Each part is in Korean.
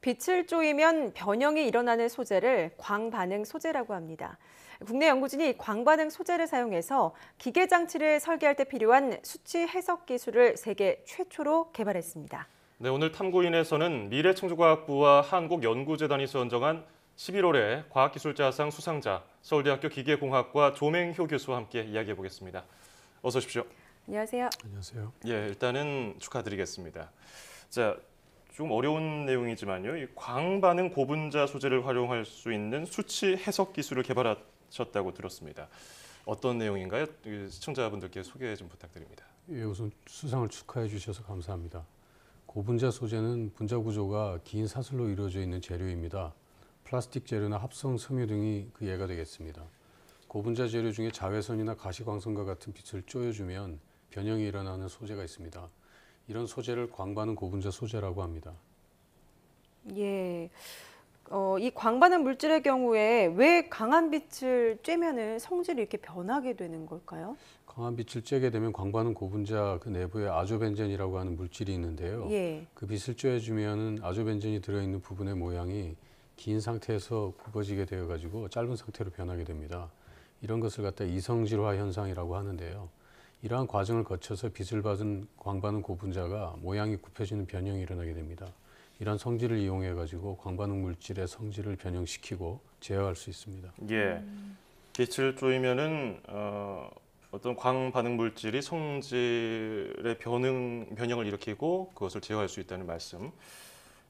빛을 쪼이면 변형이 일어나는 소재를 광반응 소재라고 합니다. 국내 연구진이 광반응 소재를 사용해서 기계 장치를 설계할 때 필요한 수치 해석 기술을 세계 최초로 개발했습니다. 네, 오늘 탐구인에서는 미래창조과학부와 한국연구재단이 선정한 11월에 과학기술자상 수상자 서울대학교 기계공학과 조맹효 교수와 함께 이야기해 보겠습니다. 어서 오십시오. 안녕하세요. 안녕하세요. 예, 일단은 축하드리겠습니다. 자, 좀 어려운 내용이지만요. 이 광반응 고분자 소재를 활용할 수 있는 수치 해석 기술을 개발하셨다고 들었습니다. 어떤 내용인가요? 그 시청자분들께 소개 좀 부탁드립니다. 예, 우선 수상을 축하해 주셔서 감사합니다. 고분자 소재는 분자 구조가 긴 사슬로 이루어져 있는 재료입니다. 플라스틱 재료나 합성 섬유 등이 그 예가 되겠습니다. 고분자 재료 중에 자외선이나 가시광선과 같은 빛을 쪼여주면 변형이 일어나는 소재가 있습니다. 이런 소재를 광반은 고분자 소재라고 합니다. 예. 어, 이 광반응 물질의 경우에 왜 강한 빛을 쬐면은 성질이 이렇게 변하게 되는 걸까요? 강한 빛을 쬐게 되면 광반응 고분자 그 내부에 아조벤젠이라고 하는 물질이 있는데요. 예. 그 빛을 쬐주면은 아조벤젠이 들어있는 부분의 모양이 긴 상태에서 굽어지게 되어 가지고 짧은 상태로 변하게 됩니다. 이런 것을 갖다 이성질화 현상이라고 하는데요. 이러한 과정을 거쳐서 빛을 받은 광반응 고분자가 모양이 굽혀지는 변형이 일어나게 됩니다. 이런 성질을 이용해 가지고 광반응 물질의 성질을 변형시키고 제어할 수 있습니다. 예, 빛을 쪼이면은 어, 떤 광반응 물질이 성질의 변형 변형을 일으키고 그것을 제어할 수 있다는 말씀.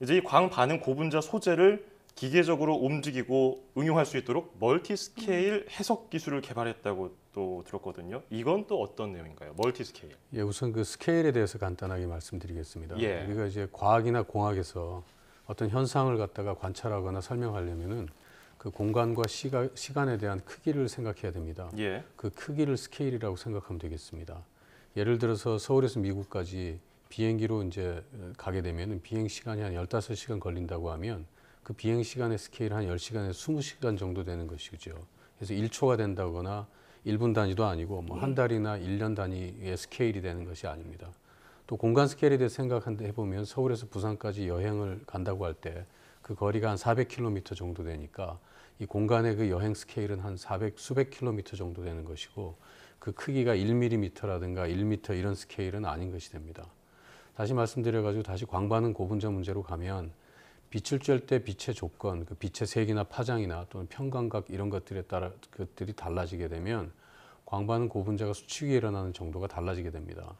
이제 이 광반응 고분자 소재를 기계적으로 움직이고 응용할 수 있도록 멀티 스케일 해석 기술을 개발했다고 또 들었거든요. 이건 또 어떤 내용인가요? 멀티 스케일. 예, 우선 그 스케일에 대해서 간단하게 말씀드리겠습니다. 예. 우리가 이제 과학이나 공학에서 어떤 현상을 갖다가 관찰하거나 설명하려면은 그 공간과 시가, 시간에 대한 크기를 생각해야 됩니다. 예. 그 크기를 스케일이라고 생각하면 되겠습니다. 예를 들어서 서울에서 미국까지 비행기로 이제 가게 되면 비행 시간이 한열다 시간 걸린다고 하면 그 비행 시간의 스케일 한 열시간에서 스무 시간 정도 되는 것이죠. 그래서 일초가 된다거나 1분 단위도 아니고 뭐한 예. 달이나 1년 단위의 스케일이 되는 것이 아닙니다. 또 공간 스케일에 대해 생각해 보면 서울에서 부산까지 여행을 간다고 할 때 그 거리가 한 사백 킬로미 정도 되니까 이 공간의 그 여행 스케일은 한 사백 수백 킬로미터 정도 되는 것이고 그 크기가 일밀리라든가일미 이런 스케일은 아닌 것이 됩니다. 다시 말씀드려 가지고 다시 광반응 고분자 문제로 가면 빛을 쬐 때 빛의 조건, 그 빛의 색이나 파장이나 또는 편광각 이런 것들에 따라 것들이 달라지게 되면 광반 고분자가 수축이 일어나는 정도가 달라지게 됩니다.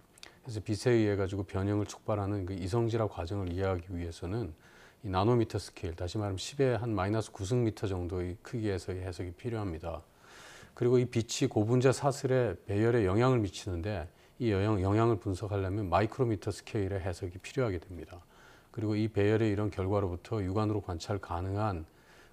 그래서 빛에 의해 가지고 변형을 촉발하는 그 이성질화 과정을 이해하기 위해서는 이 나노미터 스케일, 다시 말하면 10의 한 마이너스 9승미터 정도의 크기에서의 해석이 필요합니다. 그리고 이 빛이 고분자 사슬의 배열에 영향을 미치는데 이 영향, 영향을 분석하려면 마이크로미터 스케일의 해석이 필요하게 됩니다. 그리고 이 배열의 이런 결과로부터 육안으로 관찰 가능한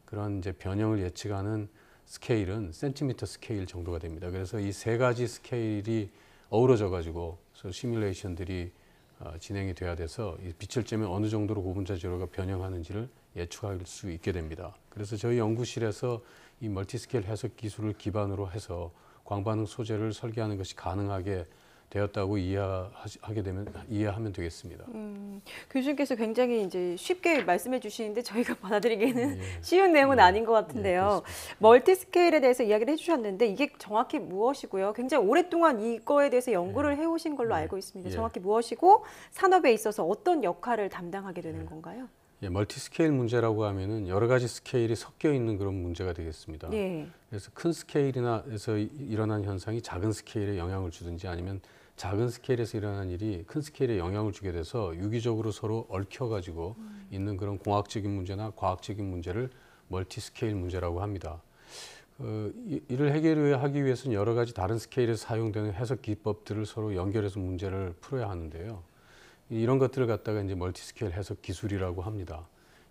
그런 이제 변형을 예측하는 스케일은 센티미터 스케일 정도가 됩니다. 그래서 이 세 가지 스케일이 어우러져 가지고 시뮬레이션들이 어, 진행이 돼야 돼서 빛을점에 어느 정도로 고분자 지로가 변형하는지를 예측할 수 있게 됩니다. 그래서 저희 연구실에서 이 멀티스케일 해석 기술을 기반으로 해서 광반응 소재를 설계하는 것이 가능하게 되었다고 이해하게 되면 이해하면 되겠습니다. 음, 교수님께서 굉장히 이제 쉽게 말씀해 주시는데 저희가 받아들이기는 예. 쉬운 내용은 예. 아닌 것 예, 같은데요. 예, 멀티 스케일에 대해서 이야기를 해주셨는데 이게 정확히 무엇이고요? 굉장히 오랫동안 이거에 대해서 연구를 예. 해오신 걸로 네. 알고 있습니다. 예. 정확히 무엇이고 산업에 있어서 어떤 역할을 담당하게 되는 건가요? 예, 멀티 스케일 문제라고 하면은 여러 가지 스케일이 섞여 있는 그런 문제가 되겠습니다. 네. 그래서 큰 스케일이나에서 일어난 현상이 작은 스케일에 영향을 주든지 아니면 작은 스케일에서 일어난 일이 큰 스케일에 영향을 주게 돼서 유기적으로 서로 얽혀가지고 음. 있는 그런 공학적인 문제나 과학적인 문제를 멀티 스케일 문제라고 합니다. 어, 이를 해결하기 위해서는 여러 가지 다른 스케일에서 사용되는 해석 기법들을 서로 연결해서 문제를 풀어야 하는데요. 이런 것들을 갖다가 이제 멀티스케일 해석 기술이라고 합니다.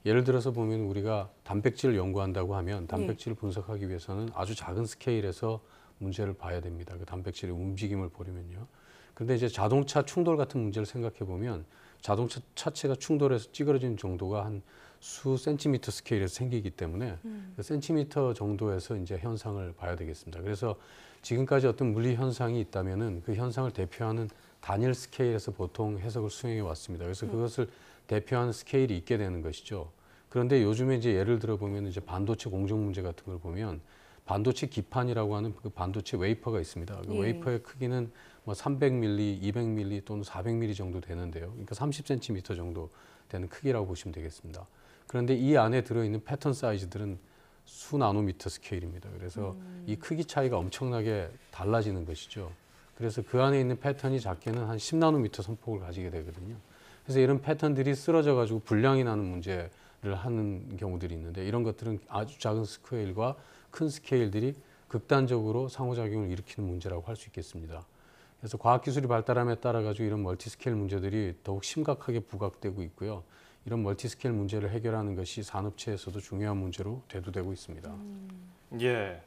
예를 들어서 보면 우리가 단백질을 연구한다고 하면 네. 단백질을 분석하기 위해서는 아주 작은 스케일에서 문제를 봐야 됩니다. 그 단백질의 움직임을 보려면요. 근데 이제 자동차 충돌 같은 문제를 생각해 보면 자동차 차체가 충돌해서 찌그러진 정도가 한 수 센티미터 스케일에서 생기기 때문에 음. 그 센티미터 정도에서 이제 현상을 봐야 되겠습니다. 그래서 지금까지 어떤 물리 현상이 있다면은 그 현상을 대표하는 단일 스케일에서 보통 해석을 수행해 왔습니다. 그래서 음. 그것을 대표하는 스케일이 있게 되는 것이죠. 그런데 요즘에 이제 예를 들어 보면 이제 반도체 공정 문제 같은 걸 보면 반도체 기판이라고 하는 그 반도체 웨이퍼가 있습니다. 그 예. 웨이퍼의 크기는 뭐 300mm, 200mm 또는 400mm 정도 되는데요. 그러니까 30cm 정도 되는 크기라고 보시면 되겠습니다. 그런데 이 안에 들어있는 패턴 사이즈들은 수 나노미터 스케일입니다. 그래서 음. 이 크기 차이가 엄청나게 달라지는 것이죠. 그래서 그 안에 있는 패턴이 작게는 한 10나노미터 선폭을 가지게 되거든요. 그래서 이런 패턴들이 쓰러져 가지고 불량이 나는 문제를 하는 경우들이 있는데 이런 것들은 아주 작은 스케일과 큰 스케일들이 극단적으로 상호작용을 일으키는 문제라고 할 수 있겠습니다. 그래서 과학기술이 발달함에 따라 가지고 이런 멀티스케일 문제들이 더욱 심각하게 부각되고 있고요. 이런 멀티스케일 문제를 해결하는 것이 산업체에서도 중요한 문제로 대두되고 있습니다. 음. 예.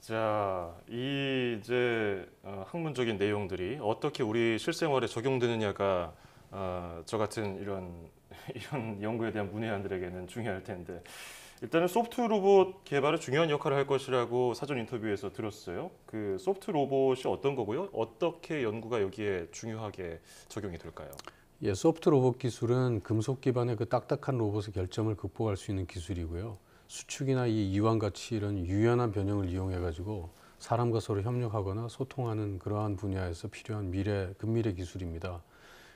자, 이 이제 어, 학문적인 내용들이 어떻게 우리 실생활에 적용되느냐가 어, 저 같은 이런 이런 연구에 대한 문외한들에게는 중요할 텐데 일단은 소프트 로봇 개발에 중요한 역할을 할 것이라고 사전 인터뷰에서 들었어요. 그 소프트 로봇이 어떤 거고요? 어떻게 연구가 여기에 중요하게 적용이 될까요? 예, 소프트 로봇 기술은 금속 기반의 그 딱딱한 로봇의 결점을 극복할 수 있는 기술이고요. 수축이나 이 이완 같이 이런 유연한 변형을 이용해 가지고 사람과 서로 협력하거나 소통하는 그러한 분야에서 필요한 미래 근미래 기술입니다.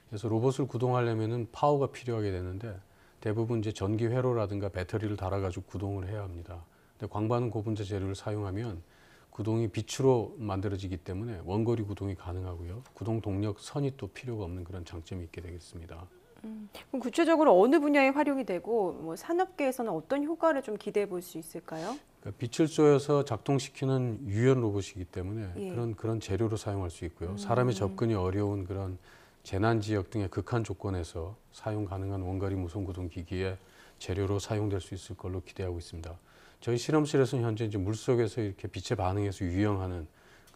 그래서 로봇을 구동하려면 파워가 필요하게 되는데 대부분 이제 전기 회로라든가 배터리를 달아 가지고 구동을 해야 합니다. 근데 광반 고분자 재료를 사용하면 구동이 빛으로 만들어지기 때문에 원거리 구동이 가능하고요. 구동 동력 선이 또 필요가 없는 그런 장점이 있게 되겠습니다. 음. 그럼 구체적으로 어느 분야에 활용이 되고 뭐 산업계에서는 어떤 효과를 좀 기대해 볼 수 있을까요? 그러니까 빛을 쏘여서 작동시키는 유연 로봇이기 때문에 예. 그런 그런 재료로 사용할 수 있고요. 음. 사람의 접근이 어려운 그런 재난 지역 등의 극한 조건에서 사용 가능한 원가리 무선 구동 기기의 재료로 사용될 수 있을 걸로 기대하고 있습니다. 저희 실험실에서는 현재 이제 물 속에서 이렇게 빛의 반응에서 유형하는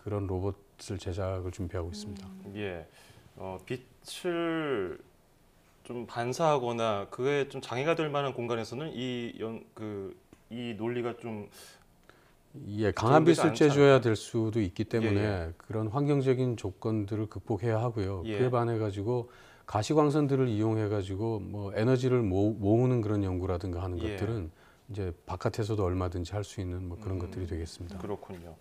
그런 로봇을 제작을 준비하고 있습니다. 음. 예, 어, 빛을 좀 반사하거나 그에 좀 장애가 될 만한 공간에서는 이연그이 그, 논리가 좀 예, 강한 빛을 째줘야 될 수도 있기 때문에 예, 예. 그런 환경적인 조건들을 극복해야 하고요. 예. 그에 반해 가지고 가시광선들을 이용해 가지고 뭐 에너지를 모으, 는 그런 연구라든가 하는 예. 것들은 이제 바깥에서도 얼마든지 할 수 있는 뭐 그런 음, 것들이 되겠습니다. 그렇군요.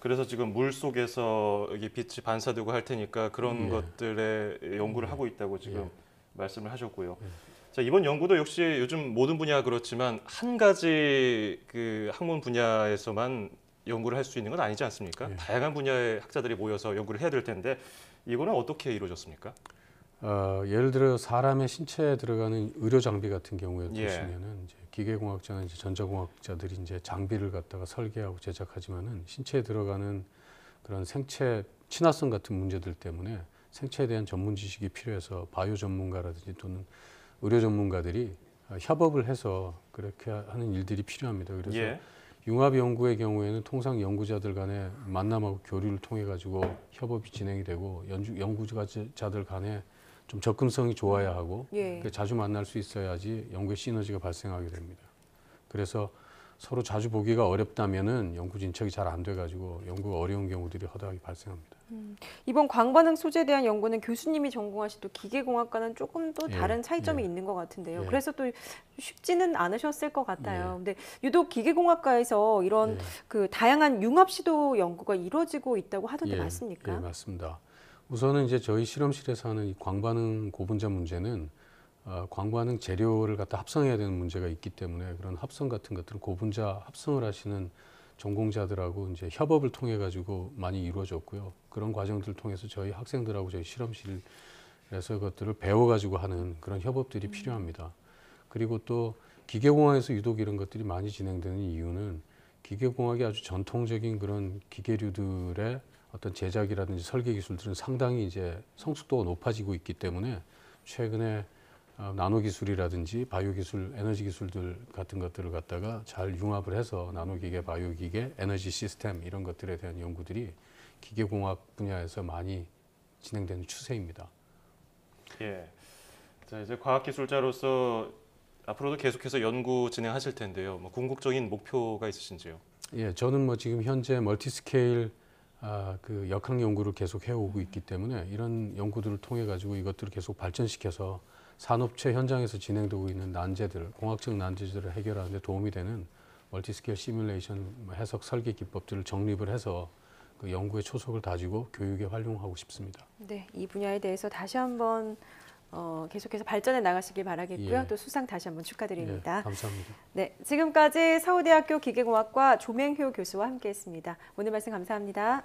그래서 지금 물 속에서 여기 빛이 반사되고 할 테니까 그런 예. 것들의 연구를 음. 하고 있다고 지금 예. 말씀을 하셨고요. 음. 자, 이번 연구도 역시 요즘 모든 분야 그렇지만 한 가지 그 학문 분야에서만 연구를 할 수 있는 건 아니지 않습니까? 예. 다양한 분야의 학자들이 모여서 연구를 해야 될 텐데 이거는 어떻게 이루어졌습니까? 어, 예를 들어 사람의 신체에 들어가는 의료 장비 같은 경우에 예. 보시면은 이제 기계공학자나 이제 전자공학자들이 이제 장비를 갖다가 설계하고 제작하지만은 신체에 들어가는 그런 생체 친화성 같은 문제들 때문에 생체에 대한 전문 지식이 필요해서 바이오 전문가라든지 또는 의료 전문가들이 협업을 해서 그렇게 하는 일들이 필요합니다. 그래서 예. 융합 연구의 경우에는 통상 연구자들 간에 만남하고 교류를 통해 가지고 협업이 진행이 되고 연구, 연구자들 간에 좀 접근성이 좋아야 하고 예. 그러니까 자주 만날 수 있어야지 연구의 시너지가 발생하게 됩니다. 그래서 서로 자주 보기가 어렵다면은 연구 진척이 잘 안 돼가지고 연구가 어려운 경우들이 허다하게 발생합니다. 음, 이번 광반응 소재에 대한 연구는 교수님이 전공하신 또 기계공학과는 조금 또 예, 다른 예, 차이점이 예. 있는 것 같은데요. 예. 그래서 또 쉽지는 않으셨을 것 같아요. 예. 근데 유독 기계공학과에서 이런 예. 그 다양한 융합 시도 연구가 이루어지고 있다고 하던데 맞습니까? 예, 맞습니다. 우선은 이제 저희 실험실에서 하는 이 광반응 고분자 문제는 어, 광고하는 재료를 갖다 합성해야 되는 문제가 있기 때문에 그런 합성 같은 것들은 고분자 합성을 하시는 전공자들하고 이제 협업을 통해 가지고 많이 이루어졌고요. 그런 과정들을 통해서 저희 학생들하고 저희 실험실에서 그것들을 배워 가지고 하는 그런 협업들이 음. 필요합니다. 그리고 또 기계공학에서 유독 이런 것들이 많이 진행되는 이유는 기계공학이 아주 전통적인 그런 기계류들의 어떤 제작이라든지 설계 기술들은 상당히 이제 성숙도가 높아지고 있기 때문에 최근에 어, 나노 기술이라든지 바이오 기술, 에너지 기술들 같은 것들을 갖다가 잘 융합을 해서 나노 기계, 바이오 기계, 에너지 시스템 이런 것들에 대한 연구들이 기계 공학 분야에서 많이 진행되는 추세입니다. 예. 자, 이제 과학 기술자로서 앞으로도 계속해서 연구 진행하실 텐데요. 뭐 궁극적인 목표가 있으신지요? 예, 저는 뭐 지금 현재 멀티 스케일 아, 그 역학 연구를 계속 해오고 있기 때문에 이런 연구들을 통해 가지고 이것들을 계속 발전시켜서 산업체 현장에서 진행되고 있는 난제들, 공학적 난제들을 해결하는 데 도움이 되는 멀티스케일 시뮬레이션 해석 설계 기법들을 정립을 해서 그 연구의 초석을 다지고 교육에 활용하고 싶습니다. 네, 이 분야에 대해서 다시 한번 어, 계속해서 발전해 나가시길 바라겠고요. 예. 또 수상 다시 한번 축하드립니다. 예, 감사합니다. 네, 지금까지 서울대학교 기계공학과 조맹효 교수와 함께했습니다. 오늘 말씀 감사합니다.